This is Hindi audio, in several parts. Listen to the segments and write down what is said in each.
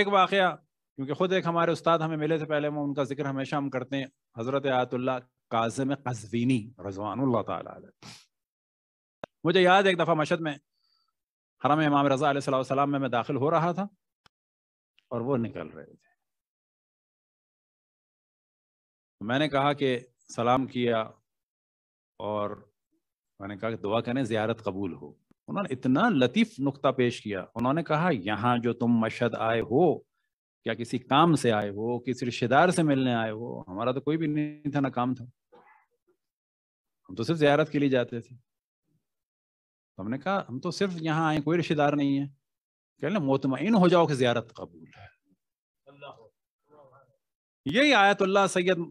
एक वाक़ क्योंकि ख़ुद एक हमारे उस्ताद हमें मिले थे पहले मैं उनका जिक्र हमेशा हम करते हैं हज़रत आयतुल्ला काजम कजवीनी रजवान मुझे याद एक दफ़ा मशद में हरम इमाम रज़ा सलाम में मैं दाखिल हो रहा था और वो निकल रहे थे तो मैंने कहा कि सलाम किया और मैंने कहा कि दुआ करें ज़्यारत कबूल हो उन्होंने इतना लतीफ़ नुकता पेश किया उन्होंने कहा यहाँ जो तुम मशद आए हो या किसी काम से आए हो किसी रिश्तेदार से मिलने आए हो हमारा तो कोई भी नहीं था ना काम था हम तो सिर्फ ज़्यारत के लिए जाते थे तो हमने कहा हम तो सिर्फ यहाँ आए कोई रिश्तेदार नहीं है कह लें मुतमिन हो जाओ कि ज़्यारत कबूल है यही आयतुल्ला सैयद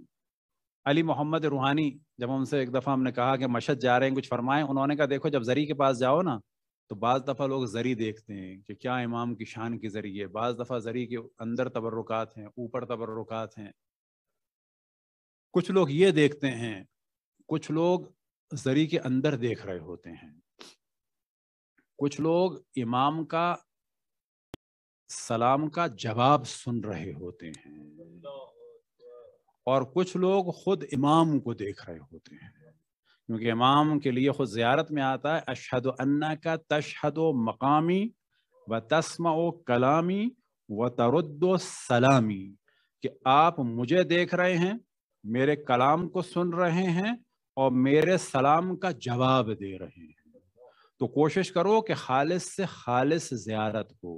अली मोहम्मद रूहानी जब उनसे एक दफ़ा हमने कहा कि मशद जा रहे हैं कुछ फरमाएं उन्होंने कहा देखो जब जरी के पास जाओ ना तो बाज़ दफ़ा लोग ज़री देखते हैं कि क्या इमाम की शान की ज़री है बाज़ दफ़ा ज़री के अंदर तबरुकात हैं ऊपर तबरुकात हैं कुछ लोग ये देखते हैं कुछ लोग ज़री के अंदर देख रहे होते हैं कुछ लोग इमाम का सलाम का जवाब सुन रहे होते हैं और कुछ लोग खुद इमाम को देख रहे होते हैं क्योंकि इमाम के लिए खुद ज़्यारत में आता है अशहद अन्ना का तशहद मकामी व तस्म कलामी व तरद सलामी कि आप मुझे देख रहे हैं मेरे कलाम को सुन रहे हैं और मेरे सलाम का जवाब दे रहे हैं तो कोशिश करो कि खालिस से खालिस ज़्यारत हो